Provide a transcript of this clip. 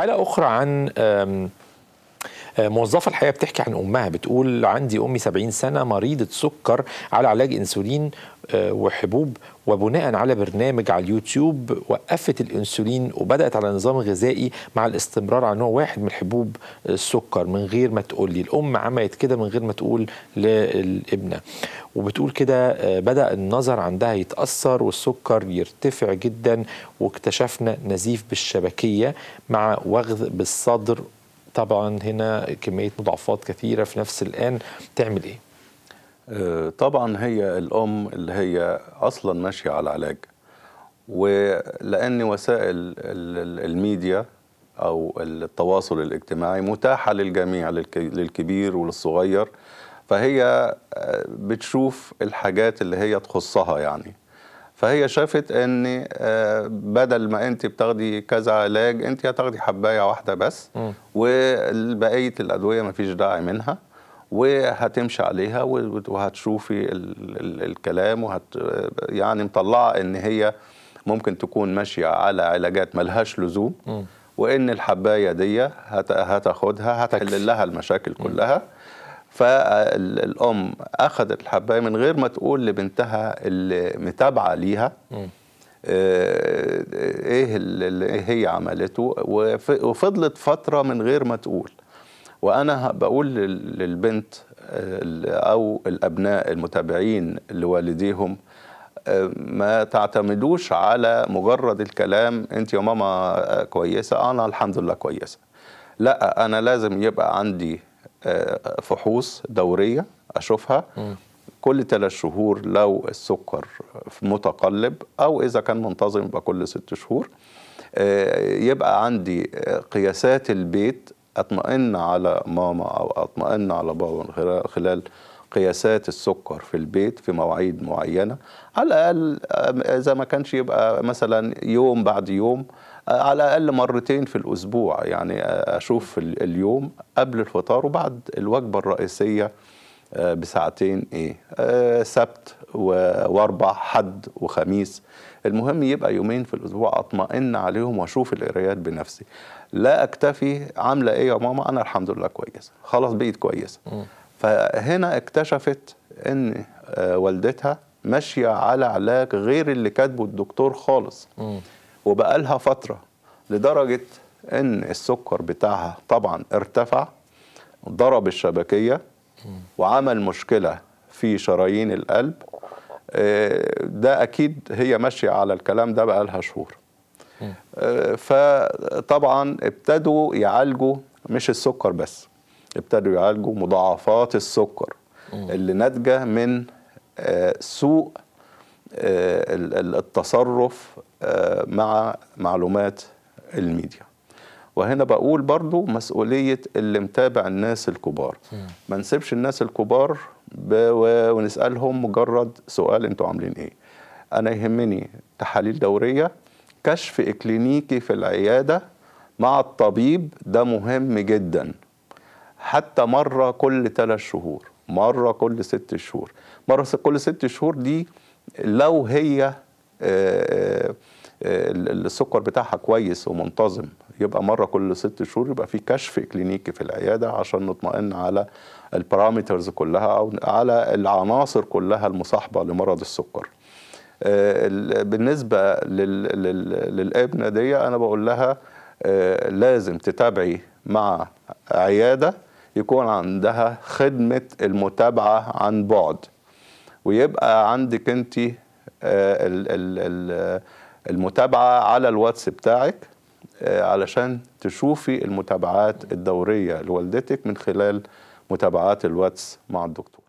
حالة أخرى عن آه، موظفه الحقيقه بتحكي عن امها بتقول عندي امي 70 سنه مريضه سكر على علاج انسولين آه، وحبوب وبناء على برنامج على اليوتيوب وقفت الانسولين وبدات على نظام غذائي مع الاستمرار على نوع واحد من حبوب آه، السكر من غير ما تقول لي الام عملت كده من غير ما تقول للابنه وبتقول كده بدا النظر عندها يتاثر والسكر يرتفع جدا واكتشفنا نزيف بالشبكيه مع وغذ بالصدر طبعا هنا كميه مضاعفات كثيره في نفس الان تعمل ايه آه، طبعا هي الام اللي هي اصلا ماشيه على العلاج ولان وسائل الميديا او التواصل الاجتماعي متاحه للجميع للكبير وللصغير فهي آه، بتشوف الحاجات اللي هي تخصها يعني فهي شافت ان آه، بدل ما انت بتاخدي كذا علاج انت هتاخدي حبايه واحده بس وبقيه الادويه ما فيش داعي منها وهتمشي عليها وهتشوفي الكلام وهت يعني مطلعه ان هي ممكن تكون ماشيه على علاجات ملهاش لزوم وان الحبايه دي هتاخدها هتحل لها المشاكل كلها فالام اخذت الحبايه من غير ما تقول لبنتها اللي متابعه ليها آه، ايه اللي هي عملته وفضلت فتره من غير ما تقول وانا بقول للبنت آه، او الابناء المتابعين لوالديهم آه، ما تعتمدوش على مجرد الكلام انت يا ماما كويسه انا الحمد لله كويسه لا انا لازم يبقى عندي آه، فحوص دوريه اشوفها كل ثلاث شهور لو السكر متقلب او اذا كان منتظم يبقى كل ست شهور آه، يبقى عندي قياسات البيت اطمئن على ماما او اطمئن على بابا خلال قياسات السكر في البيت في مواعيد معينه على الاقل آه، اذا ما كانش يبقى مثلا يوم بعد يوم آه، على الاقل مرتين في الاسبوع يعني آه، اشوف اليوم قبل الفطار وبعد الوجبه الرئيسيه بساعتين ايه سبت واربع حد وخميس المهم يبقى يومين في الاسبوع اطمئن عليهم واشوف القرايات بنفسي لا اكتفي عامله ايه يا ماما انا الحمد لله كويس خلاص بقيت كويسه فهنا اكتشفت ان آه، والدتها ماشيه على علاج غير اللي كاتبه الدكتور خالص وبقالها فتره لدرجه ان السكر بتاعها طبعا ارتفع ضرب الشبكيه وعمل مشكله في شرايين القلب آه، ده اكيد هي ماشيه على الكلام ده بقالها شهور آه، فطبعا ابتدوا يعالجوا مش السكر بس ابتدوا يعالجوا مضاعفات السكر اللي ناتجه من آه، سوء آه، التصرف آه، مع معلومات الميديا وهنا بقول برضو مسؤولية اللي متابع الناس الكبار ما نسيبش الناس الكبار ونسألهم مجرد سؤال انتوا عاملين ايه انا يهمني تحاليل دورية كشف اكلينيكي في العيادة مع الطبيب ده مهم جداً حتى مرة كل ثلاث شهور مرة كل ست شهور مرة كل ست شهور دي لو هي آه، آه، السكر بتاعها كويس ومنتظم يبقى مرة كل ست شهور يبقى في كشف كلينيكي في العيادة عشان نطمئن على البارامترز كلها أو على العناصر كلها المصاحبة لمرض السكر آه، بالنسبة للابنة دي أنا بقول لها لازم تتابعي مع عيادة يكون عندها خدمة المتابعة عن بعد ويبقى عندك انت آه، المتابعة على الواتس بتاعك آه، علشان تشوفي المتابعات الدورية لوالدتك من خلال متابعات الواتس مع الدكتور